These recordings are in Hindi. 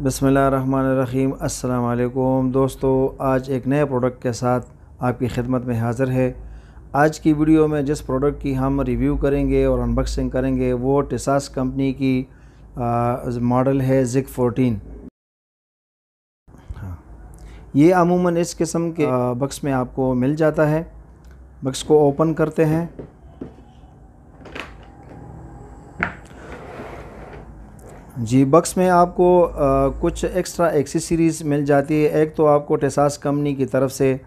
अस्सलाम वालेकुम दोस्तों आज एक नए प्रोडक्ट के साथ आपकी खिदमत में हाज़िर है आज की वीडियो में जिस प्रोडक्ट की हम रिव्यू करेंगे और अनबॉक्सिंग करेंगे वो टिसास कंपनी की मॉडल है जिक 14 हाँ। ये अमूमन इस किस्म के बक्स में आपको मिल जाता है बक्स को ओपन करते हैं जी बक्स में आपको आ, कुछ एक्स्ट्रा एक्सेसरीज़ मिल जाती है एक तो आपको टेसास कंपनी की तरफ से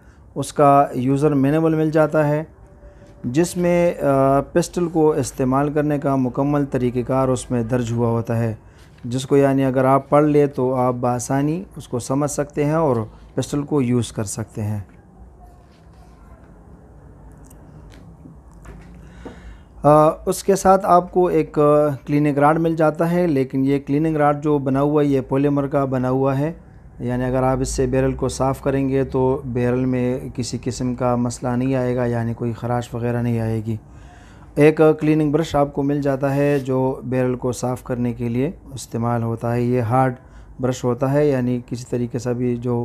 उसका यूज़र मैनुअल मिल जाता है जिसमें पिस्टल को इस्तेमाल करने का मुकम्मल तरीक़ार उसमें दर्ज हुआ होता है जिसको यानी अगर आप पढ़ लें तो आप आसानी उसको समझ सकते हैं और पिस्टल को यूज़ कर सकते हैं उसके साथ आपको एक क्लीनिंग राड मिल जाता है लेकिन ये क्लीनिंग राड जो बना हुआ है ये पोलीमर का बना हुआ है यानी अगर आप इससे बैरल को साफ़ करेंगे तो बैरल में किसी किस्म का मसला नहीं आएगा यानी कोई खराश वगैरह नहीं आएगी एक क्लीनिंग ब्रश आपको मिल जाता है जो बैरल को साफ़ करने के लिए इस्तेमाल होता है ये हार्ड ब्रश होता है यानी किसी तरीके से भी जो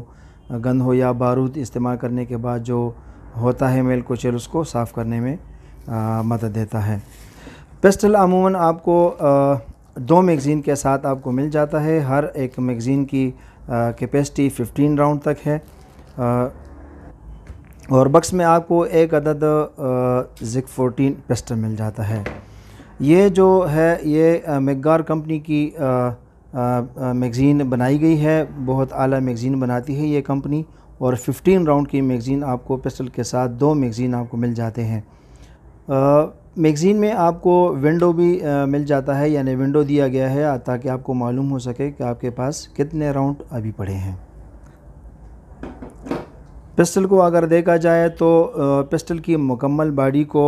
गंद हो या बारूद इस्तेमाल करने के बाद जो होता है मेल को चेल उसको साफ़ करने में मदद देता है पिस्टल अमूमन आपको दो मैगज़ीन के साथ आपको मिल जाता है हर एक मैगज़ीन की कैपेसिटी 15 राउंड तक है और बक्स में आपको एक अदद जिक 14 पिस्टल मिल जाता है ये जो है ये मेगार कंपनी की मैगज़ीन बनाई गई है बहुत आला मैगज़ीन बनाती है ये कंपनी और 15 राउंड की मैगज़ीन आपको पिस्टल के साथ दो मैगज़ीन आपको मिल जाते हैं मैगज़ीन में आपको विंडो भी आ, मिल जाता है यानी विंडो दिया गया है ताकि आपको मालूम हो सके कि आपके पास कितने राउंड अभी पड़े हैं पिस्टल को अगर देखा जाए तो पिस्टल की मुकम्मल बॉडी को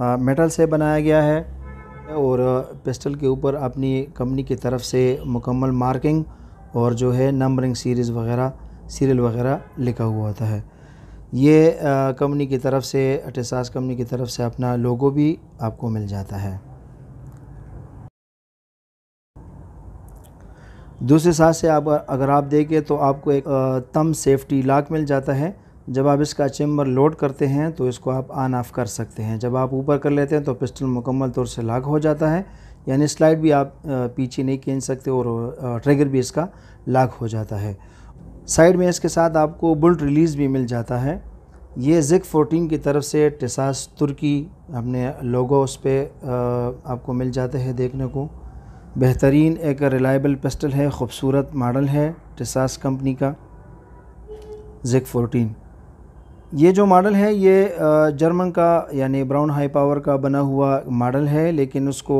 मेटल से बनाया गया है और पिस्टल के ऊपर अपनी कंपनी की तरफ से मुकम्मल मार्किंग और जो है नंबरिंग सीरीज़ वगैरह सीरियल वगैरह लिखा हुआ होता है ये कंपनी की तरफ से अटेसास कंपनी की तरफ से अपना लोगो भी आपको मिल जाता है दूसरे साथ से आप अगर आप देखें तो आपको एक तम सेफ्टी लाक मिल जाता है जब आप इसका चेम्बर लोड करते हैं तो इसको आप ऑन ऑफ कर सकते हैं जब आप ऊपर कर लेते हैं तो पिस्टल मुकम्मल तौर से लाक हो जाता है यानी स्लाइड भी आप पीछे नहीं खींच सकते और ट्रिगर भी इसका लाक हो जाता है साइड में इसके साथ आपको बुल्ट रिलीज़ भी मिल जाता है ये जिक 14 की तरफ से टेसास तुर्की हमने लोगो उस पर आपको मिल जाते हैं देखने को बेहतरीन एक रिलायबल पिस्टल है ख़ूबसूरत मॉडल है टेसास कंपनी का जिक 14 ये जो मॉडल है ये जर्मन का यानी ब्राउन हाई पावर का बना हुआ मॉडल है लेकिन उसको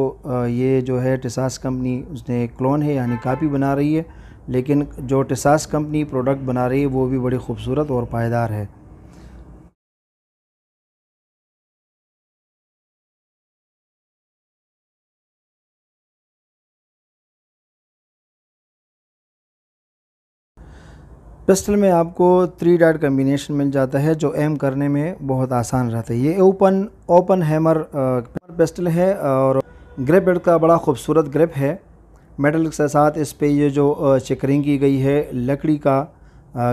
ये जो है टेसास कंपनी उसने क्लोन है यानी कापी बना रही है लेकिन जो टिसास कंपनी प्रोडक्ट बना रही है वो भी बड़ी खूबसूरत और पायदार है पिस्टल में आपको थ्री डाट कम्बिनेशन मिल जाता है जो एम करने में बहुत आसान रहता है ये ओपन ओपन हैमर पिस्टल है और ग्रेप का बड़ा खूबसूरत ग्रेप है मेटल के साथ इस पे ये जो चिकरिंग की गई है लकड़ी का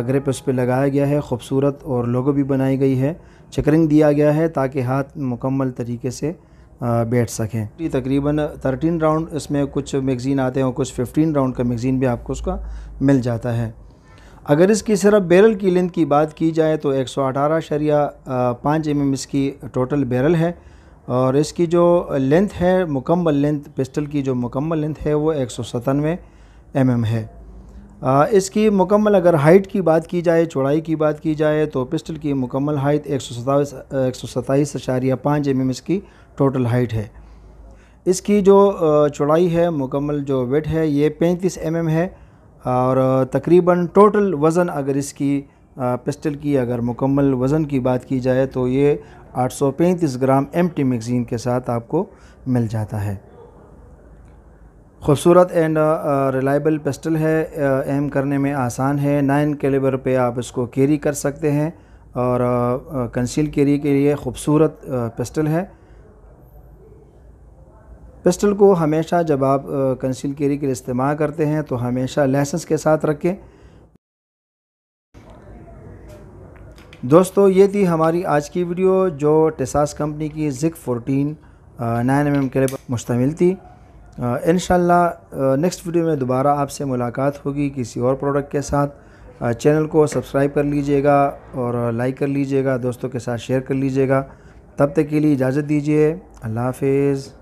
ग्रिप इस पर लगाया गया है खूबसूरत और लोगो भी बनाई गई है चिकरिंग दिया गया है ताकि हाथ मुकम्मल तरीके से बैठ सकें तकरीबन थर्टीन राउंड इसमें कुछ मैगज़ीन आते हैं और कुछ फिफ्टीन राउंड का मैगज़ीन भी आपको उसका मिल जाता है अगर इसकी सिर्फ बैरल की लेंथ की बात की जाए तो एक सौ अठारह शरिया पाँच एम एम इसकी टोटल बैरल है और इसकी जो लेंथ है मुकम्मल लेंथ पिस्टल की जो मुकम्मल लेंथ है वो एक सौ सतानवे एम एम है आ, इसकी मुकम्मल अगर हाइट की बात की जाए चौड़ाई की बात की जाए तो पिस्टल की मुकम्मल हाइट एक सौ सताईस एक सौ सताईस अशारिया पाँच एम एम इसकी टोटल हाइट है इसकी जो चौड़ाई है मुकम्मल जो वेट है ये पैंतीस एम एम है और तकरीबन टोटल वज़न अगर इसकी पिस्टल की अगर मुकम्मल वज़न की बात की जाए तो ये 835 ग्राम एम टी मैगज़ीन के साथ आपको मिल जाता है खूबसूरत एंड रिलायबल पिस्टल है एम uh, करने में आसान है नाइन कैलिबर पे आप इसको कैरी कर सकते हैं और कंसील uh, कैरी uh, के लिए ख़ूबसूरत पिस्टल है पिस्टल को हमेशा जब आप कंसील कैरी के लिए इस्तेमाल करते हैं तो हमेशा लाइसेंस के साथ रखें दोस्तों ये थी हमारी आज की वीडियो जो टेसास कंपनी की जिक 14 नाइन एम एम लिए मुश्तमिल थी इन नेक्स्ट वीडियो में दोबारा आपसे मुलाकात होगी किसी और प्रोडक्ट के साथ चैनल को सब्सक्राइब कर लीजिएगा और लाइक कर लीजिएगा दोस्तों के साथ शेयर कर लीजिएगा तब तक के लिए इजाज़त दीजिए अल्लाह हाफिज़